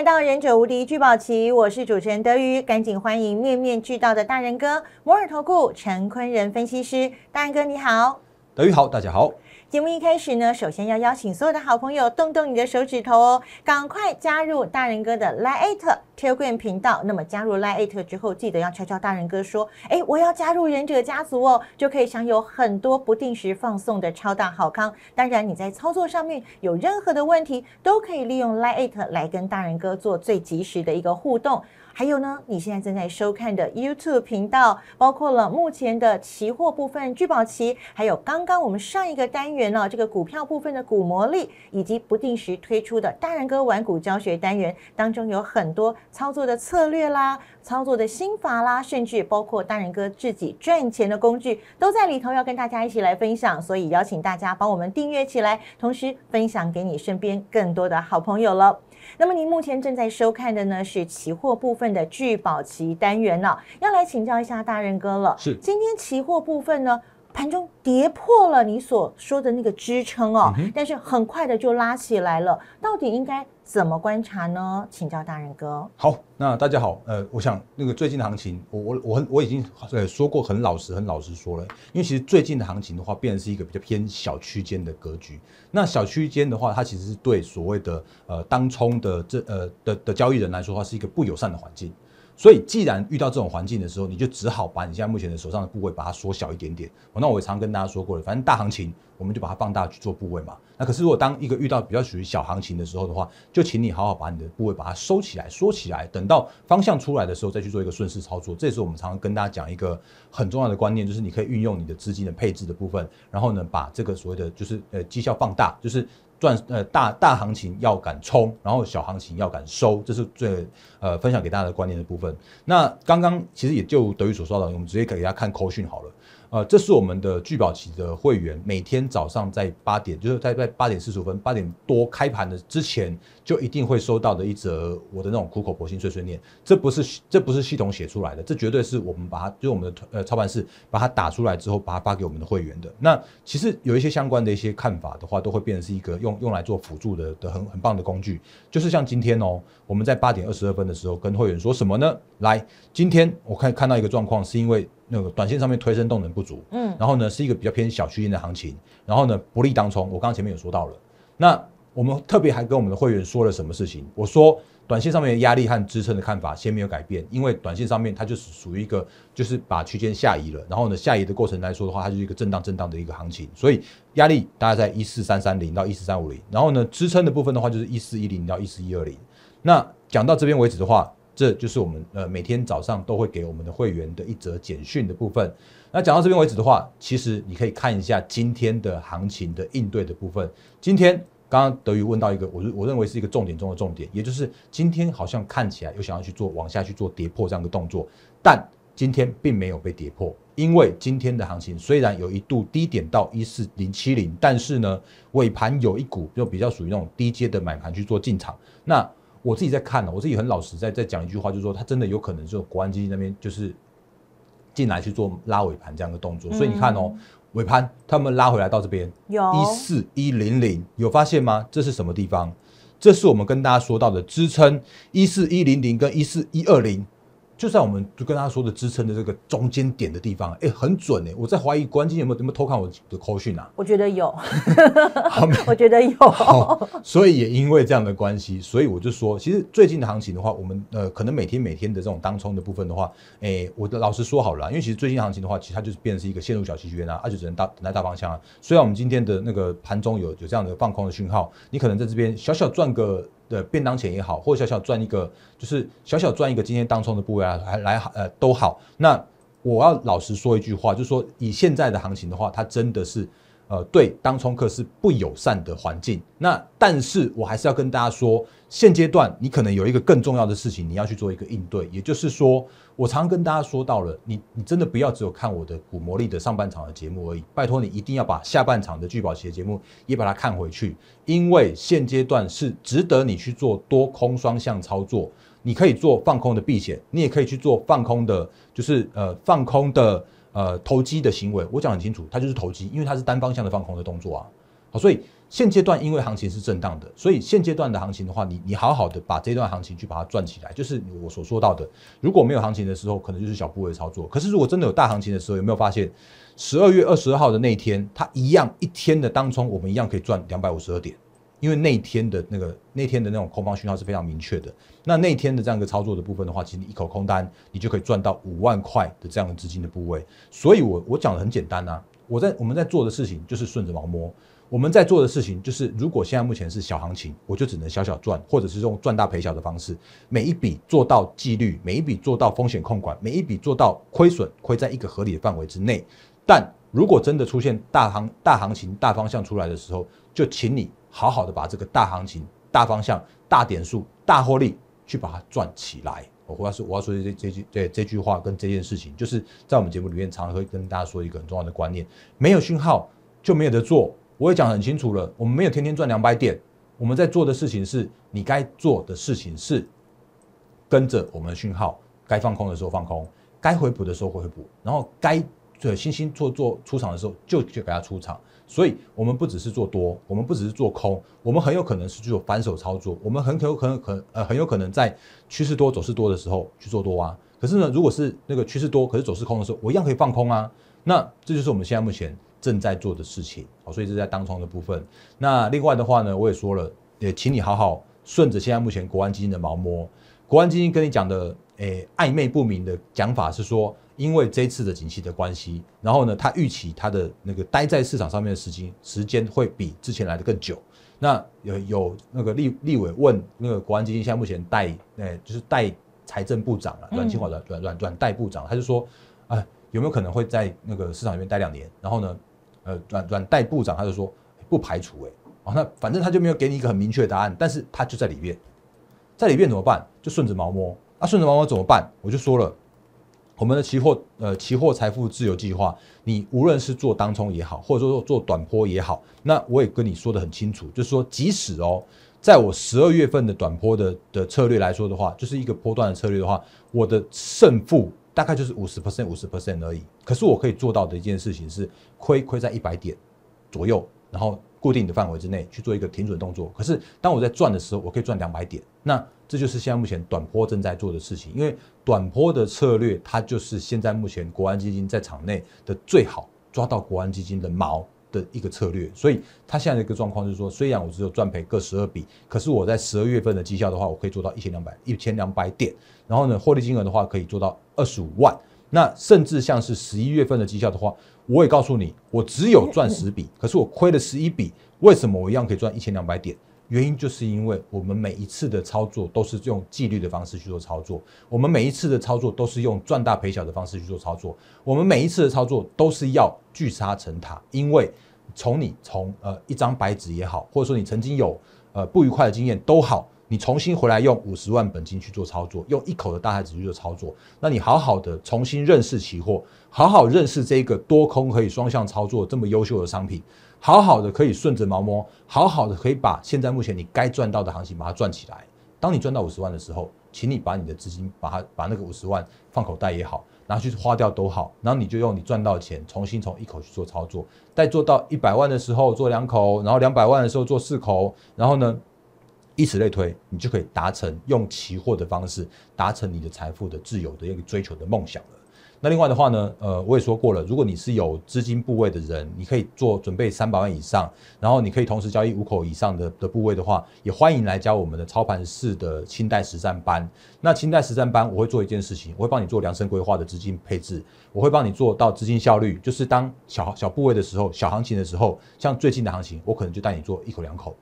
来到《忍者无敌聚宝奇》，我是主持人德瑜，赶紧欢迎面面俱到的大仁哥，摩尔投顾陈坤仁分析师，大仁哥你好。各好，大家好。节目一开始呢，首先要邀请所有的好朋友动动你的手指头哦，赶快加入大人哥的 Lite Telegram 频道。那么加入 Lite 之后，记得要悄悄大人哥说：“哎，我要加入忍者家族哦！”就可以享有很多不定时放送的超大好康。当然，你在操作上面有任何的问题，都可以利用 Lite 来跟大人哥做最及时的一个互动。还有呢，你现在正在收看的 YouTube 频道，包括了目前的期货部分聚宝期，还有刚刚我们上一个单元呢，这个股票部分的股魔力，以及不定时推出的大人哥玩股教学单元当中，有很多操作的策略啦、操作的心法啦，甚至包括大人哥自己赚钱的工具，都在里头要跟大家一起来分享。所以邀请大家帮我们订阅起来，同时分享给你身边更多的好朋友了。那么您目前正在收看的呢是期货部分的聚宝期单元了，要来请教一下大任哥了。是，今天期货部分呢？盘中跌破了你所说的那个支撑哦，但是很快的就拉起来了，到底应该怎么观察呢？请教大人哥。好，那大家好，呃，我想那个最近的行情，我我我我已经呃说过很老实，很老实说了，因为其实最近的行情的话，变成是一个比较偏小区间的格局。那小区间的话，它其实是对所谓的呃当冲的这呃的的交易人来说的话，是一个不友善的环境。所以，既然遇到这种环境的时候，你就只好把你现在目前的手上的部位把它缩小一点点。我那我常跟大家说过了，反正大行情我们就把它放大去做部位嘛。那可是如果当一个遇到比较属于小行情的时候的话，就请你好好把你的部位把它收起来、缩起来，等到方向出来的时候再去做一个顺势操作。这也是我们常常跟大家讲一个很重要的观念，就是你可以运用你的资金的配置的部分，然后呢把这个所谓的就是呃绩效放大，就是。赚呃大大行情要敢冲，然后小行情要敢收，这是最呃分享给大家的观念的部分。那刚刚其实也就德语所说的，我们直接给大家看扣讯好了。呃，这是我们的聚宝期的会员，每天早上在八点，就是在在八点四十五分八点多开盘的之前，就一定会收到的一则我的那种苦口婆心碎碎念。这不是这不是系统写出来的，这绝对是我们把它就我们的呃操盘室把它打出来之后，把它发给我们的会员的。那其实有一些相关的一些看法的话，都会变成是一个用用来做辅助的的很很棒的工具。就是像今天哦，我们在八点二十二分的时候跟会员说什么呢？来，今天我看看到一个状况，是因为。那个短线上面推升动能不足，嗯，然后呢是一个比较偏小区间的行情，然后呢不利当冲。我刚刚前面有说到了，那我们特别还跟我们的会员说了什么事情？我说短线上面的压力和支撑的看法先没有改变，因为短线上面它就是属于一个就是把区间下移了，然后呢下移的过程来说的话，它就是一个震荡震荡的一个行情，所以压力大概在一四三三零到一四三五零，然后呢支撑的部分的话就是一四一零到一四一二零。那讲到这边为止的话。这就是我们呃每天早上都会给我们的会员的一则简讯的部分。那讲到这边为止的话，其实你可以看一下今天的行情的应对的部分。今天刚刚德宇问到一个，我我认为是一个重点中的重点，也就是今天好像看起来又想要去做往下去做跌破这样的动作，但今天并没有被跌破，因为今天的行情虽然有一度低点到一四零七零，但是呢尾盘有一股就比较属于那种低阶的买盘去做进场，那。我自己在看呢，我自己很老实在在讲一句话，就是说他真的有可能就国安基金那边就是进来去做拉尾盘这样的动作，所以你看哦，尾盘他们拉回来到这边有一四一零零，有发现吗？这是什么地方？这是我们跟大家说到的支撑一四一零零跟一四一二零。就在我们就跟他说的支撑的这个中间点的地方，哎，很准哎！我在怀疑关今天有没有没有偷看我的口讯啊？我觉得有，我觉得有。所以也因为这样的关系，所以我就说，其实最近的行情的话，我们呃，可能每天每天的这种当冲的部分的话，哎，我的老实说好了，因为其实最近行情的话，其实它就是变成是一个陷入小溪圈啊，而且只能大等待大方向。虽然我们今天的那个盘中有有这样的放空的讯号，你可能在这边小小赚个。的便当钱也好，或小小赚一个，就是小小赚一个，今天当冲的部位啊，来来呃都好。那我要老实说一句话，就是说以现在的行情的话，它真的是。呃，对，当冲客是不友善的环境。那但是我还是要跟大家说，现阶段你可能有一个更重要的事情，你要去做一个应对。也就是说，我常跟大家说到了，你你真的不要只有看我的股魔力的上半场的节目而已，拜托你一定要把下半场的聚宝鞋的节目也把它看回去，因为现阶段是值得你去做多空双向操作。你可以做放空的避险，你也可以去做放空的，就是呃放空的。呃，投机的行为，我讲很清楚，它就是投机，因为它是单方向的放空的动作啊。好，所以现阶段因为行情是震荡的，所以现阶段的行情的话，你你好好的把这段行情去把它赚起来，就是我所说到的。如果没有行情的时候，可能就是小部位操作。可是如果真的有大行情的时候，有没有发现，十二月二十二号的那天，它一样一天的当冲，我们一样可以赚两百五十二点。因为那天的那个那天的那种空方讯号是非常明确的，那那天的这样一个操作的部分的话，其实一口空单你就可以赚到五万块的这样的资金的部位。所以，我我讲的很简单呐，我在我们在做的事情就是顺着毛摸，我们在做的事情就是，如果现在目前是小行情，我就只能小小赚，或者是用赚大赔小的方式，每一笔做到纪律，每一笔做到风险控管，每一笔做到亏损亏在一个合理的范围之内，但。如果真的出现大行大行情大方向出来的时候，就请你好好的把这个大行情、大方向、大点数、大获利去把它赚起来。我说我要说这这句对这句话跟这件事情，就是在我们节目里面常常会跟大家说一个很重要的观念：没有讯号就没有得做。我也讲很清楚了，我们没有天天赚两百点，我们在做的事情是你该做的事情，是跟着我们的讯号，该放空的时候放空，该回补的时候回补，然后该。这星星做做出场的时候，就就给它出场。所以我们不只是做多，我们不只是做空，我们很有可能是具有反手操作。我们很有可能可呃很有可能在趋势多走势多的时候去做多啊。可是呢，如果是那个趋势多，可是走势空的时候，我一样可以放空啊。那这就是我们现在目前正在做的事情好，所以这是在当中的部分。那另外的话呢，我也说了，也请你好好顺着现在目前国安基金的毛摸，国安基金跟你讲的诶暧昧不明的讲法是说。因为这次的景气的关系，然后呢，他预期他的那个待在市场上面的时间时间会比之前来的更久。那有有那个立立委问那个国安基金，现在目前代诶就是代财政部长了，阮清华的阮阮阮代部长，他就说，啊有没有可能会在那个市场里面待两年？然后呢，呃阮阮代部长他就说不排除诶，啊那反正他就没有给你一个很明确的答案，但是他就在里面，在里面怎么办？就顺着毛摸，那顺着毛摸怎么办？我就说了。我们的期货，呃，期货财富自由计划，你无论是做当冲也好，或者说做短波也好，那我也跟你说的很清楚，就是说，即使哦，在我十二月份的短波的的策略来说的话，就是一个波段的策略的话，我的胜负大概就是五十 percent、五十 percent 而已。可是我可以做到的一件事情是，亏亏在一百点左右，然后固定的范围之内去做一个停损动作。可是当我在赚的时候，我可以赚两百点。那这就是现在目前短波正在做的事情，因为短波的策略，它就是现在目前国安基金在场内的最好抓到国安基金的毛的一个策略。所以它现在的一个状况是说，虽然我只有赚赔各十二笔，可是我在十二月份的绩效的话，我可以做到一千两百一千两百点，然后呢，获利金额的话可以做到二十五万。那甚至像是十一月份的绩效的话，我也告诉你，我只有赚十笔，可是我亏了十一笔，为什么我一样可以赚一千两百点？原因就是因为我们每一次的操作都是用纪律的方式去做操作，我们每一次的操作都是用赚大赔小的方式去做操作，我们每一次的操作都是要聚沙成塔，因为从你从呃一张白纸也好，或者说你曾经有呃不愉快的经验都好，你重新回来用五十万本金去做操作，用一口的大海子去做操作，那你好好的重新认识期货，好好认识这个多空可以双向操作这么优秀的商品。好好的可以顺着毛摸，好好的可以把现在目前你该赚到的行情把它赚起来。当你赚到五十万的时候，请你把你的资金把它把那个五十万放口袋也好，拿去花掉都好，然后你就用你赚到钱重新从一口去做操作，再做到一百万的时候做两口，然后两百万的时候做四口，然后呢，以此类推，你就可以达成用期货的方式达成你的财富的自由的一个追求的梦想了。那另外的话呢，呃，我也说过了，如果你是有资金部位的人，你可以做准备三百万以上，然后你可以同时交易五口以上的的部位的话，也欢迎来加我们的操盘室的清代实战班。那清代实战班，我会做一件事情，我会帮你做量身规划的资金配置，我会帮你做到资金效率。就是当小小部位的时候，小行情的时候，像最近的行情，我可能就带你做一口两口。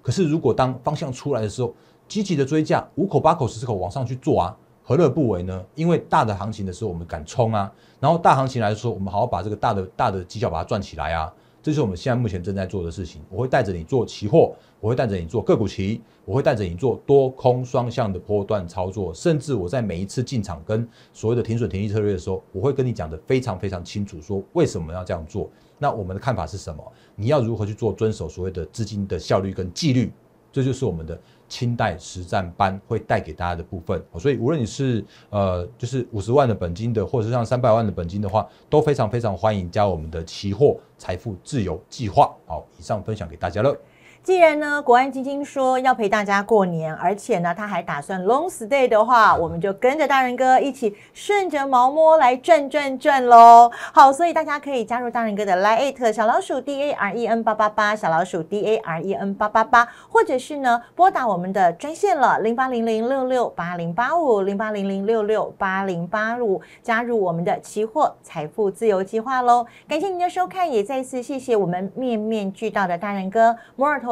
可是如果当方向出来的时候，积极的追价，五口八口十口往上去做啊。何乐不为呢？因为大的行情的时候，我们敢冲啊。然后大行情来说，我们好好把这个大的大的绩效把它赚起来啊。这就是我们现在目前正在做的事情。我会带着你做期货，我会带着你做个股期，我会带着你做多空双向的波段操作，甚至我在每一次进场跟所谓的停损停利策略的时候，我会跟你讲的非常非常清楚，说为什么要这样做。那我们的看法是什么？你要如何去做？遵守所谓的资金的效率跟纪律，这就是我们的。清代实战班会带给大家的部分，所以无论你是呃，就是五十万的本金的，或者是像三百万的本金的话，都非常非常欢迎加我们的期货财富自由计划。好，以上分享给大家了。既然呢，国安基金说要陪大家过年，而且呢，他还打算 long stay 的话，我们就跟着大人哥一起顺着毛摸来转转转喽。好，所以大家可以加入大人哥的 line 小老鼠 D A R E N 八八八，小老鼠 D A R E N 八八八，或者是呢，拨打我们的专线了零八零零六六八零八五零八零零六六八零八五，加入我们的期货财富自由计划喽。感谢您的收看，也再次谢谢我们面面俱到的大人哥摩尔头。